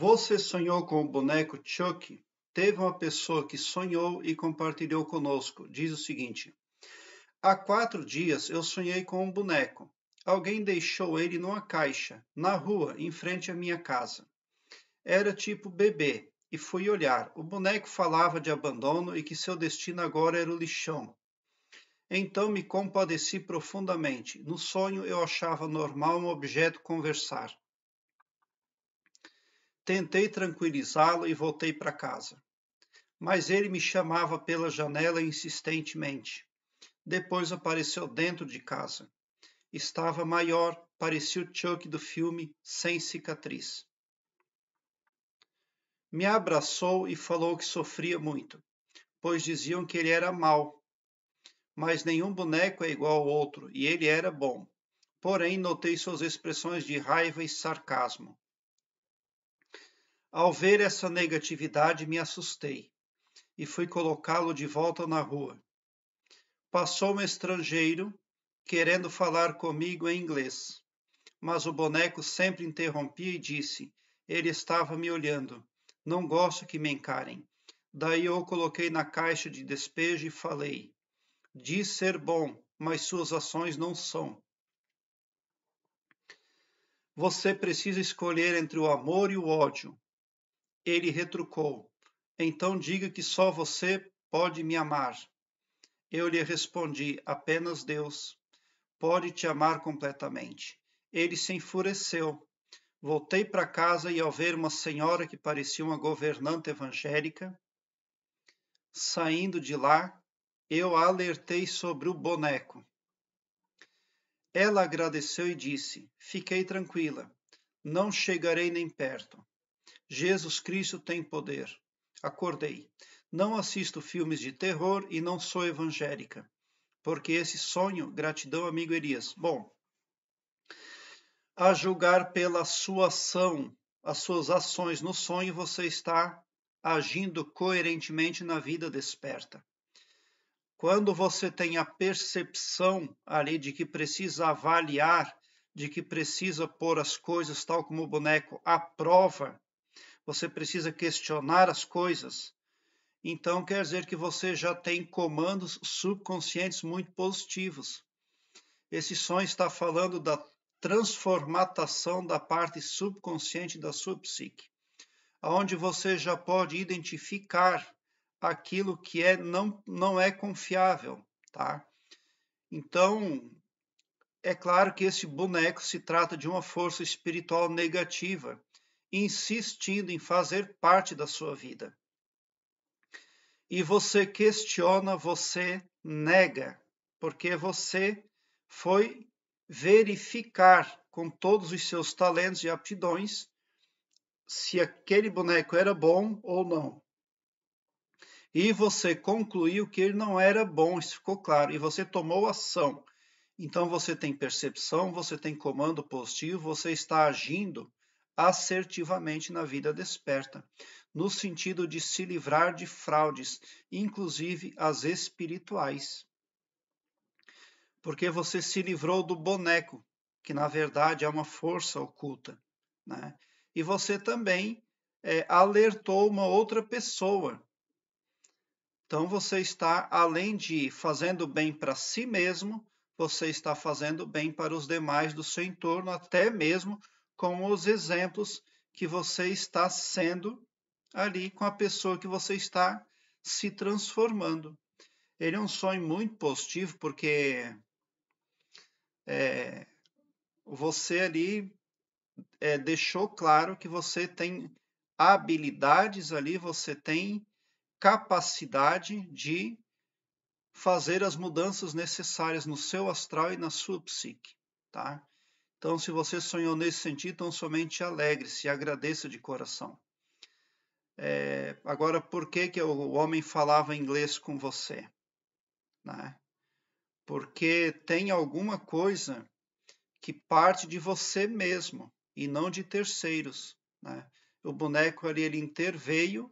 Você sonhou com o boneco Chuck? Teve uma pessoa que sonhou e compartilhou conosco. Diz o seguinte: Há quatro dias eu sonhei com um boneco. Alguém deixou ele numa caixa, na rua, em frente à minha casa. Era tipo bebê, e fui olhar. O boneco falava de abandono e que seu destino agora era o lixão. Então me compadeci profundamente. No sonho eu achava normal um objeto conversar. Tentei tranquilizá-lo e voltei para casa. Mas ele me chamava pela janela insistentemente. Depois apareceu dentro de casa. Estava maior, parecia o Chuck do filme Sem Cicatriz. Me abraçou e falou que sofria muito, pois diziam que ele era mau. Mas nenhum boneco é igual ao outro, e ele era bom. Porém, notei suas expressões de raiva e sarcasmo ao ver essa negatividade, me assustei e fui colocá-lo de volta na rua. Passou um estrangeiro querendo falar comigo em inglês, mas o boneco sempre interrompia e disse: Ele estava me olhando. Não gosto que me encarem. Daí eu o coloquei na caixa de despejo e falei: Diz ser bom, mas suas ações não são. Você precisa escolher entre o amor e o ódio, ele retrucou: Então diga que só você pode me amar. Eu lhe respondi: Apenas Deus pode te amar completamente. Ele se enfureceu. Voltei para casa e, ao ver uma senhora que parecia uma governanta evangélica, saindo de lá, eu a alertei sobre o boneco. Ela agradeceu e disse: Fiquei tranquila, não chegarei nem perto. Jesus Cristo tem poder. Acordei. Não assisto filmes de terror e não sou evangélica. Porque esse sonho, gratidão, amigo Elias. Bom, a julgar pela sua ação, as suas ações no sonho, você está agindo coerentemente na vida desperta. Quando você tem a percepção ali de que precisa avaliar, de que precisa pôr as coisas tal como o boneco à prova, você precisa questionar as coisas. Então quer dizer que você já tem comandos subconscientes muito positivos. Esse som está falando da transformatação da parte subconsciente da sua psique, aonde você já pode identificar aquilo que é não, não é confiável, tá? Então, é claro que esse boneco se trata de uma força espiritual negativa insistindo em fazer parte da sua vida. E você questiona, você nega, porque você foi verificar com todos os seus talentos e aptidões se aquele boneco era bom ou não. E você concluiu que ele não era bom, isso ficou claro, e você tomou ação. Então você tem percepção, você tem comando positivo, você está agindo assertivamente na vida desperta, no sentido de se livrar de fraudes, inclusive as espirituais. Porque você se livrou do boneco, que na verdade é uma força oculta. Né? E você também é, alertou uma outra pessoa. Então você está, além de fazendo bem para si mesmo, você está fazendo bem para os demais do seu entorno, até mesmo com os exemplos que você está sendo ali com a pessoa que você está se transformando. Ele é um sonho muito positivo porque é, você ali é, deixou claro que você tem habilidades ali, você tem capacidade de fazer as mudanças necessárias no seu astral e na sua psique, tá? Então, se você sonhou nesse sentido, então somente alegre-se e agradeça de coração. É, agora, por que, que o homem falava inglês com você? Né? Porque tem alguma coisa que parte de você mesmo e não de terceiros. Né? O boneco ali ele interveio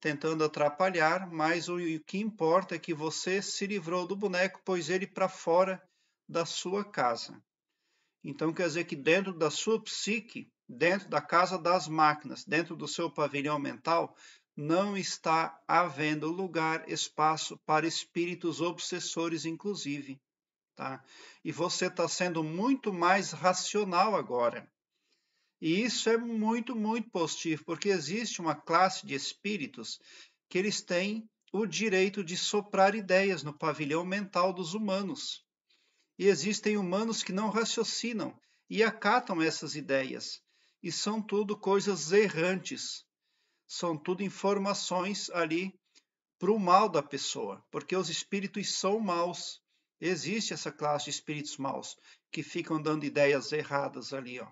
tentando atrapalhar, mas o, o que importa é que você se livrou do boneco, pôs ele para fora da sua casa. Então quer dizer que dentro da sua psique, dentro da casa das máquinas, dentro do seu pavilhão mental, não está havendo lugar, espaço para espíritos obsessores, inclusive. Tá? E você está sendo muito mais racional agora. E isso é muito, muito positivo, porque existe uma classe de espíritos que eles têm o direito de soprar ideias no pavilhão mental dos humanos. E existem humanos que não raciocinam e acatam essas ideias, e são tudo coisas errantes, são tudo informações ali para o mal da pessoa, porque os espíritos são maus. Existe essa classe de espíritos maus que ficam dando ideias erradas ali, ó.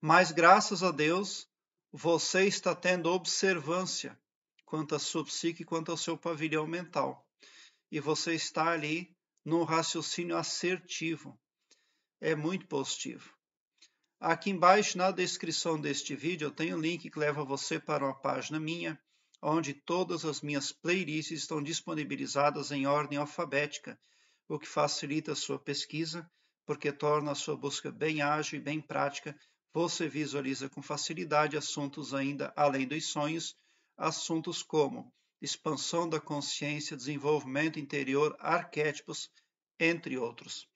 Mas graças a Deus, você está tendo observância quanto à sua psique, quanto ao seu pavilhão mental. E você está ali num raciocínio assertivo. É muito positivo. Aqui embaixo, na descrição deste vídeo, eu tenho um link que leva você para uma página minha, onde todas as minhas playlists estão disponibilizadas em ordem alfabética, o que facilita a sua pesquisa, porque torna a sua busca bem ágil e bem prática. Você visualiza com facilidade assuntos ainda além dos sonhos, assuntos como expansão da consciência, desenvolvimento interior, arquétipos, entre outros.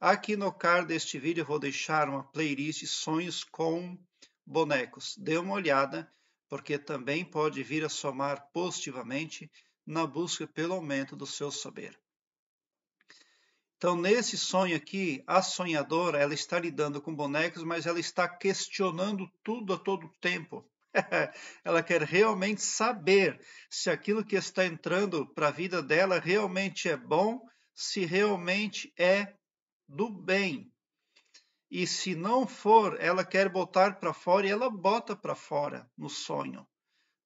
Aqui no card deste vídeo eu vou deixar uma playlist Sonhos com Bonecos. Dê uma olhada, porque também pode vir a somar positivamente na busca pelo aumento do seu saber. Então, nesse sonho aqui, a sonhadora ela está lidando com bonecos, mas ela está questionando tudo a todo tempo. ela quer realmente saber se aquilo que está entrando para a vida dela realmente é bom, se realmente é do bem. E se não for, ela quer botar para fora e ela bota para fora no sonho,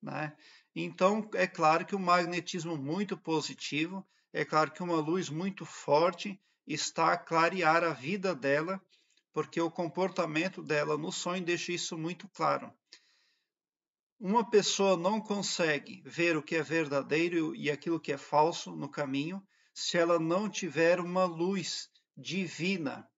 né? Então, é claro que um magnetismo muito positivo, é claro que uma luz muito forte está a clarear a vida dela, porque o comportamento dela no sonho deixa isso muito claro uma pessoa não consegue ver o que é verdadeiro e aquilo que é falso no caminho se ela não tiver uma luz divina,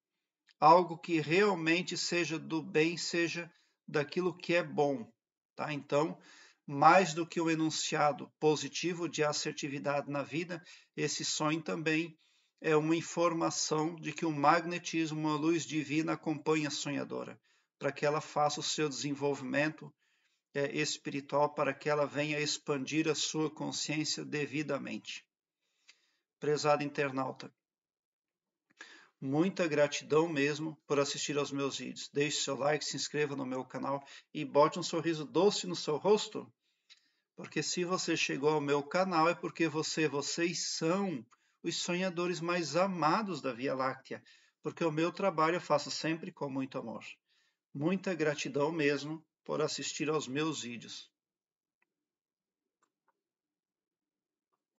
algo que realmente seja do bem, seja daquilo que é bom, tá? Então, mais do que o um enunciado positivo de assertividade na vida, esse sonho também é uma informação de que o um magnetismo, uma luz divina acompanha a sonhadora, para que ela faça o seu desenvolvimento, é, espiritual para que ela venha expandir a sua consciência devidamente. Prezado internauta, muita gratidão mesmo por assistir aos meus vídeos. Deixe seu like, se inscreva no meu canal e bote um sorriso doce no seu rosto. Porque se você chegou ao meu canal é porque você, vocês são os sonhadores mais amados da Via Láctea. Porque o meu trabalho eu faço sempre com muito amor. Muita gratidão mesmo por assistir aos meus vídeos.